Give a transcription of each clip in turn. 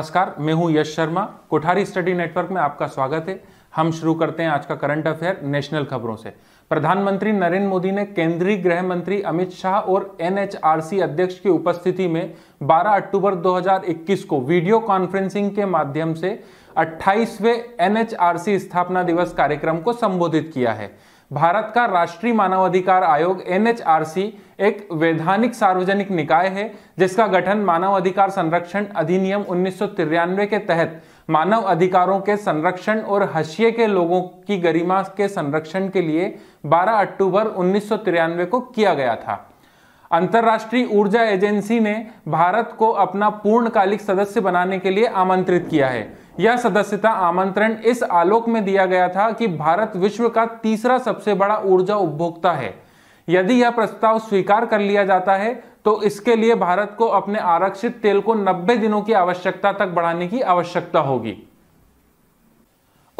नमस्कार मैं हूं यश शर्मा कोठारी स्टडी नेटवर्क में आपका स्वागत है हम शुरू करते हैं आज का करंट अफेयर नेशनल खबरों से प्रधानमंत्री नरेंद्र मोदी ने केंद्रीय गृह मंत्री अमित शाह और एनएचआरसी अध्यक्ष की उपस्थिति में 12 अक्टूबर 2021 को वीडियो कॉन्फ्रेंसिंग के माध्यम से 28वें एनएचआरसी स्थापना दिवस कार्यक्रम को संबोधित किया है भारत का राष्ट्रीय मानवाधिकार आयोग एन एक वैधानिक सार्वजनिक निकाय है जिसका गठन मानव अधिकार संरक्षण अधिनियम उन्नीस के तहत मानव अधिकारों के संरक्षण और हशिये के लोगों की गरिमा के संरक्षण के लिए 12 अक्टूबर उन्नीस को किया गया था अंतर्राष्ट्रीय ऊर्जा एजेंसी ने भारत को अपना पूर्णकालिक सदस्य बनाने के लिए आमंत्रित किया है यह सदस्यता आमंत्रण इस आलोक में दिया गया था कि भारत विश्व का तीसरा सबसे बड़ा ऊर्जा उपभोक्ता है यदि यह प्रस्ताव स्वीकार कर लिया जाता है तो इसके लिए भारत को अपने आरक्षित तेल को 90 दिनों की आवश्यकता तक बढ़ाने की आवश्यकता होगी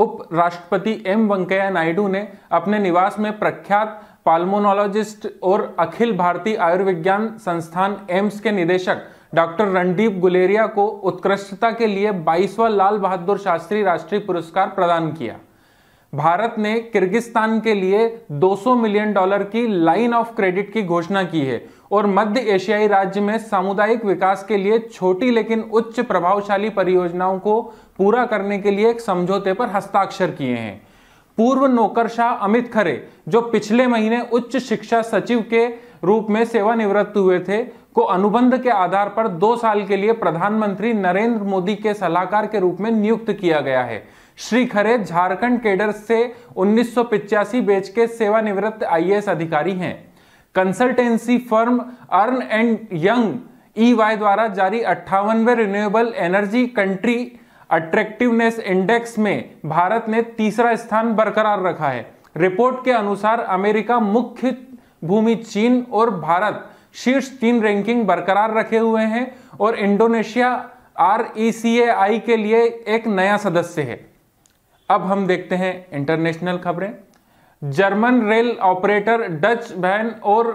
उपराष्ट्रपति एम वेंकैया नायडू ने अपने निवास में प्रख्यात पाल्मोनोलॉजिस्ट और अखिल भारतीय आयुर्विज्ञान संस्थान एम्स के निदेशक डॉक्टर रणदीप गुलेरिया को उत्कृष्टता के लिए 22वां लाल बहादुर शास्त्री राष्ट्रीय पुरस्कार प्रदान किया भारत ने किर्गिस्तान के लिए 200 मिलियन डॉलर की लाइन ऑफ क्रेडिट की घोषणा की है और मध्य एशियाई राज्य में सामुदायिक विकास के लिए छोटी लेकिन उच्च प्रभावशाली परियोजनाओं को पूरा करने के लिए एक समझौते पर हस्ताक्षर किए हैं पूर्व नौकरशाह अमित खरे जो पिछले महीने उच्च शिक्षा सचिव के रूप में सेवानिवृत्त हुए थे को अनुबंध के आधार पर दो साल के लिए प्रधानमंत्री नरेंद्र मोदी के सलाहकार के रूप में नियुक्त किया गया है श्री खरे झारखंड केडर से उन्नीस बेच के सेवानिवृत्त आई अधिकारी हैं consultancy firm Ernst and Young E Y द्वारा जारी अट्ठावनवे renewable energy country attractiveness index में भारत ने तीसरा स्थान बरकरार रखा है रिपोर्ट के अनुसार अमेरिका मुख्य भूमि चीन और भारत शीर्ष तीन रैंकिंग बरकरार रखे हुए हैं और इंडोनेशिया आर e के लिए एक नया सदस्य है अब हम देखते हैं इंटरनेशनल खबरें जर्मन रेल ऑपरेटर डच बहन और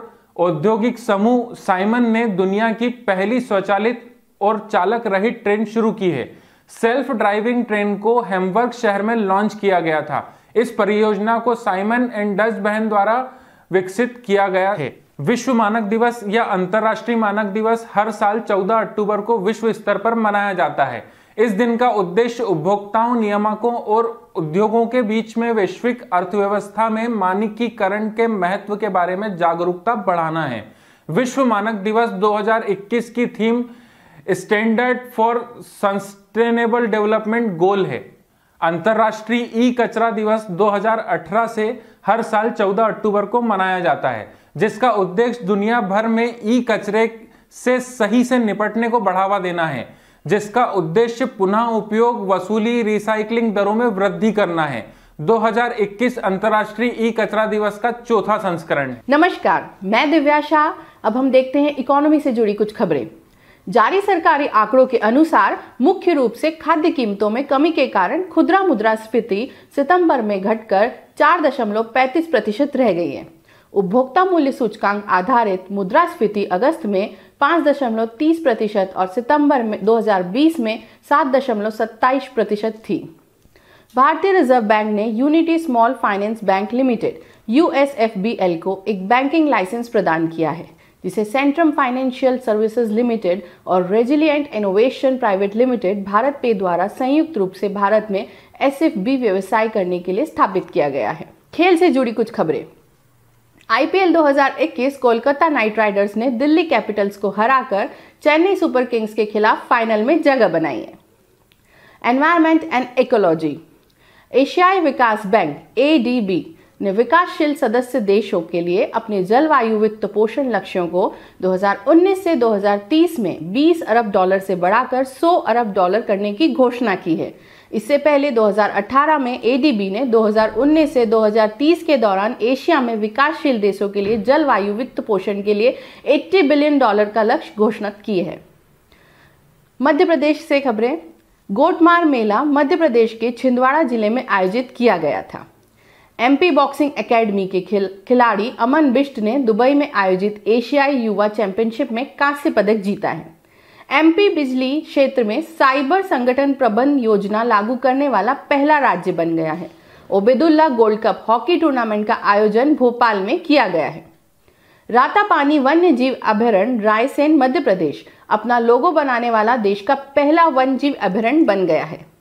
औद्योगिक समूह साइमन ने दुनिया की पहली स्वचालित और चालक रहित ट्रेन शुरू की है सेल्फ ड्राइविंग ट्रेन को हेमवर्क शहर में लॉन्च किया गया था इस परियोजना को साइमन एंड डच बहन द्वारा विकसित किया गया है विश्व मानक दिवस या अंतरराष्ट्रीय मानक दिवस हर साल 14 अक्टूबर को विश्व स्तर पर मनाया जाता है इस दिन का उद्देश्य उपभोक्ताओं नियामकों और उद्योगों के बीच में वैश्विक अर्थव्यवस्था में मानकीकरण के महत्व के बारे में जागरूकता बढ़ाना है विश्व मानक दिवस 2021 की theme standard for sustainable development goal है अंतर्राष्ट्रीय ई कचरा दिवस 2018 से हर साल 14 अक्टूबर को मनाया जाता है जिसका उद्देश्य दुनिया भर में ई कचरे से सही से निपटने को बढ़ावा देना है जिसका उद्देश्य पुनः उपयोग वसूली रिसाइकलिंग दरों में वृद्धि करना है 2021 अंतर्राष्ट्रीय ई कचरा दिवस का चौथा संस्करण नमस्कार मैं दिव्या शाह अब हम देखते हैं इकोनॉमी से जुड़ी कुछ खबरें जारी सरकारी आंकड़ों के अनुसार मुख्य रूप से खाद्य कीमतों में कमी के कारण खुदरा मुद्रा स्फीति सितंबर में घटकर 4.35 प्रतिशत रह गई है उपभोक्ता मूल्य सूचकांक आधारित मुद्रास्फीति अगस्त में पांच दशमलव तीस प्रतिशत और सितंबर में 2020 में सात दशमलव सत्ताईस प्रतिशत थी भारतीय रिजर्व बैंक ने unity small finance bank limited यू को एक बैंकिंग लाइसेंस प्रदान किया है जिसे सेंट्रम फाइनेंशियल सर्विसेज लिमिटेड और resilient innovation private limited BharatPe द्वारा संयुक्त रूप से भारत में एस व्यवसाय करने के लिए स्थापित किया गया है खेल से जुड़ी कुछ खबरें आईपीएल 2021 कोलकाता नाइट राइडर्स ने दिल्ली कैपिटल्स को हराकर चेन्नई सुपर किंग्स के खिलाफ फाइनल में जगह बनाई है एनवायरमेंट एंड इकोलॉजी एशियाई विकास बैंक ए ने विकासशील सदस्य देशों के लिए अपने जलवायु वित्त पोषण लक्ष्यों को 2019 से 2030 में 20 अरब डॉलर से बढ़ाकर 100 अरब डॉलर करने की घोषणा की है इससे पहले 2018 में एडीबी ने 2019 से 2030 के दौरान एशिया में विकासशील देशों के लिए जलवायु वित्त पोषण के लिए 80 बिलियन डॉलर का लक्ष्य घोषणा की है मध्य प्रदेश से खबरें गोटमार मेला मध्य प्रदेश के छिंदवाड़ा जिले में आयोजित किया गया था एमपी बॉक्सिंग एकेडमी के खिल, खिलाड़ी अमन बिष्ट ने दुबई में आयोजित एशियाई युवा चैंपियनशिप में कांस्य पदक जीता है एमपी बिजली क्षेत्र में साइबर संगठन प्रबंध योजना लागू करने वाला पहला राज्य बन गया है Obaidullah gold cup hockey tournament का आयोजन भोपाल में किया गया है रातापानी वन्य जीव अभ्यारण रायसेन मध्य प्रदेश अपना लोगो बनाने वाला देश का पहला वन्य जीव अभ्यारण्य बन गया है